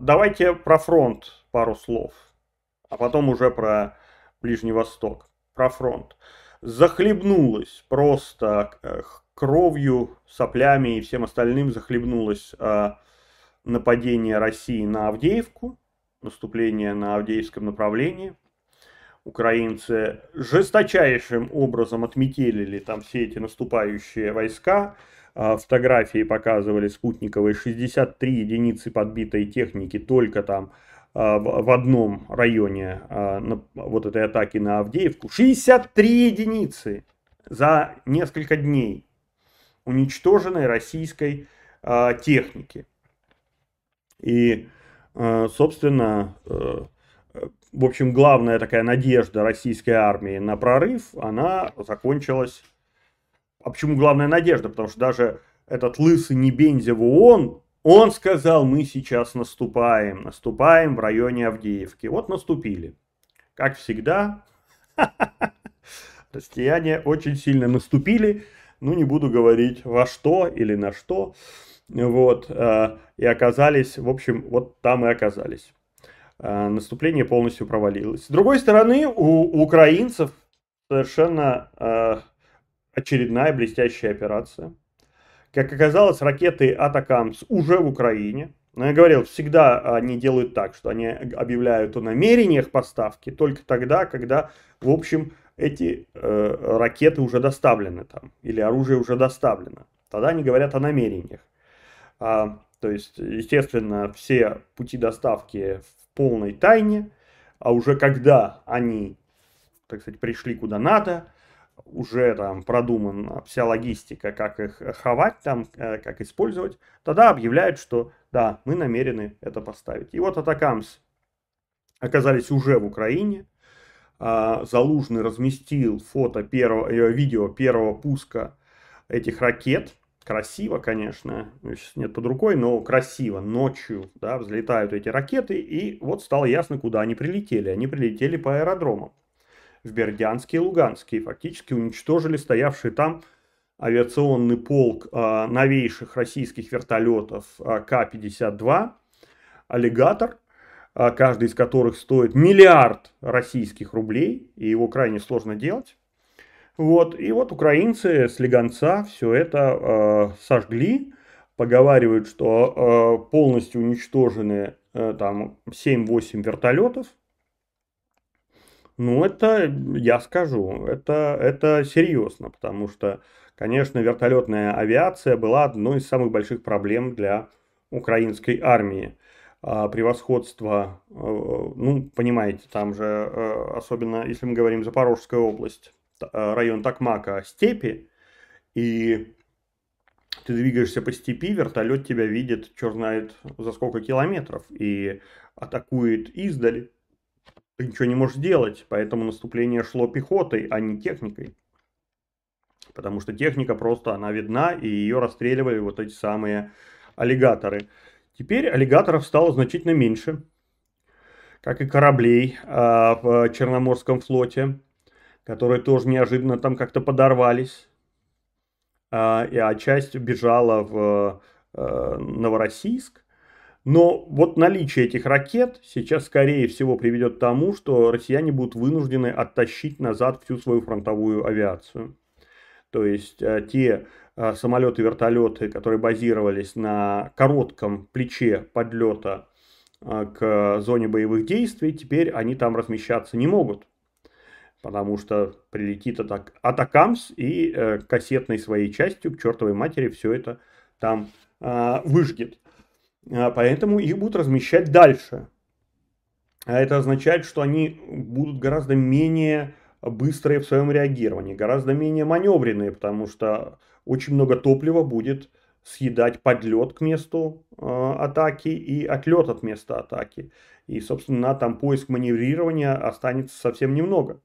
давайте про фронт пару слов, а потом уже про Ближний Восток. Про фронт. Захлебнулась просто э, кровью, соплями и всем остальным захлебнулось э, нападение России на Авдеевку, наступление на Авдеевском направлении. Украинцы жесточайшим образом отметили там все эти наступающие войска. А, фотографии показывали спутниковые, 63 единицы подбитой техники только там а, в одном районе а, вот этой атаки на Авдеевку. 63 единицы за несколько дней уничтоженной российской техники. И, собственно, э, в общем, главная такая надежда российской армии на прорыв, она закончилась а почему главная надежда? Потому что даже этот лысый Небензя ООН, он сказал, мы сейчас наступаем, наступаем в районе Авдеевки. Вот наступили. Как всегда, россияне очень сильно наступили. Ну, не буду говорить во что или на что. Вот, э, и оказались, в общем, вот там и оказались. Э, наступление полностью провалилось. С другой стороны, у украинцев совершенно э, очередная блестящая операция. Как оказалось, ракеты «Атакамс» уже в Украине. Но я говорил, всегда они делают так, что они объявляют о намерениях поставки только тогда, когда, в общем, эти э, ракеты уже доставлены там, или оружие уже доставлено. Тогда они говорят о намерениях. А, то есть, естественно, все пути доставки в полной тайне, а уже когда они, так сказать, пришли куда надо, уже там продумана вся логистика, как их э, ховать там, э, как использовать, тогда объявляют, что да, мы намерены это поставить. И вот Атакамс оказались уже в Украине. А, Залужный разместил фото первого, э, видео первого пуска этих ракет. Красиво, конечно, сейчас нет под рукой, но красиво. Ночью да, взлетают эти ракеты, и вот стало ясно, куда они прилетели. Они прилетели по аэродромам в Бердянске и Луганске и фактически уничтожили стоявший там авиационный полк а, новейших российских вертолетов а, К-52 «Аллигатор», а, каждый из которых стоит миллиард российских рублей, и его крайне сложно делать. Вот, и вот украинцы с Лиганца все это э, сожгли, поговаривают, что э, полностью уничтожены э, там 7-8 вертолетов, ну, это, я скажу, это, это серьезно, потому что, конечно, вертолетная авиация была одной из самых больших проблем для украинской армии. А превосходство, э, ну, понимаете, там же, э, особенно если мы говорим Запорожская область, э, район Такмака, степи, и ты двигаешься по степи, вертолет тебя видит, черт знает за сколько километров, и атакует издали ты ничего не можешь делать, поэтому наступление шло пехотой, а не техникой. Потому что техника просто, она видна, и ее расстреливали вот эти самые аллигаторы. Теперь аллигаторов стало значительно меньше, как и кораблей э, в Черноморском флоте, которые тоже неожиданно там как-то подорвались. А, и а часть бежала в э, Новороссийск, но вот наличие этих ракет сейчас, скорее всего, приведет к тому, что россияне будут вынуждены оттащить назад всю свою фронтовую авиацию. То есть э, те э, самолеты, вертолеты, которые базировались на коротком плече подлета э, к зоне боевых действий, теперь они там размещаться не могут. Потому что прилетит атак, Атакамс и э, кассетной своей частью к чертовой матери все это там э, выжгет. А, поэтому их будут размещать дальше. А это означает, что они будут гораздо менее быстрые в своем реагировании, гораздо менее маневренные, потому что очень много топлива будет съедать подлет к месту э, атаки и отлет от места атаки. И, собственно, на там поиск маневрирования останется совсем немного.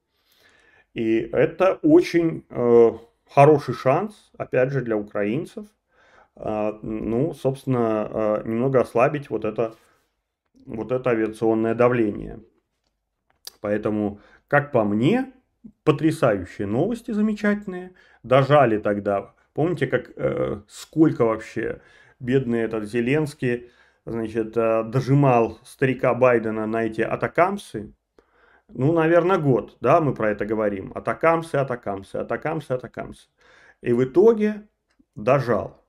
И это очень э, хороший шанс, опять же, для украинцев, а, ну, собственно, а, немного ослабить вот это, вот это авиационное давление. Поэтому, как по мне, потрясающие новости, замечательные. Дожали тогда. Помните, как э, сколько вообще бедный этот Зеленский, значит, а, дожимал старика Байдена на эти атакамсы? Ну, наверное, год, да, мы про это говорим. Атакамсы, атакамсы, атакамсы, атакамсы. И в итоге дожал.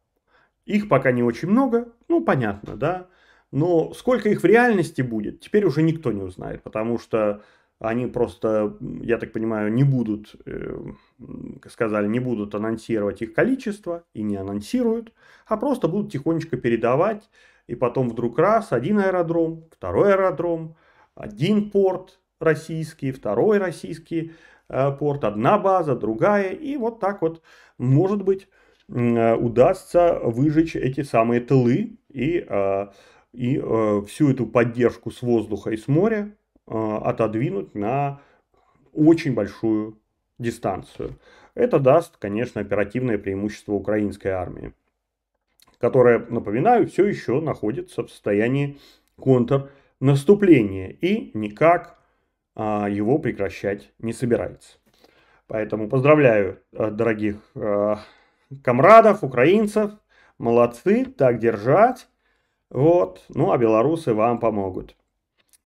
Их пока не очень много, ну понятно, да. Но сколько их в реальности будет, теперь уже никто не узнает, потому что они просто, я так понимаю, не будут, эм, сказали, не будут анонсировать их количество и не анонсируют, а просто будут тихонечко передавать, и потом вдруг раз, один аэродром, второй аэродром, один порт российский, второй российский э, порт, одна база, другая, и вот так вот, может быть, Э, удастся выжечь эти самые тылы и, э, и э, всю эту поддержку с воздуха и с моря отодвинуть на очень большую дистанцию. Это даст, конечно, оперативное преимущество украинской армии, которая, напоминаю, все еще находится в состоянии контрнаступления и никак его прекращать не собирается. Поэтому поздравляю дорогих комрадов, украинцев, молодцы, так держать. Вот, ну а белорусы вам помогут.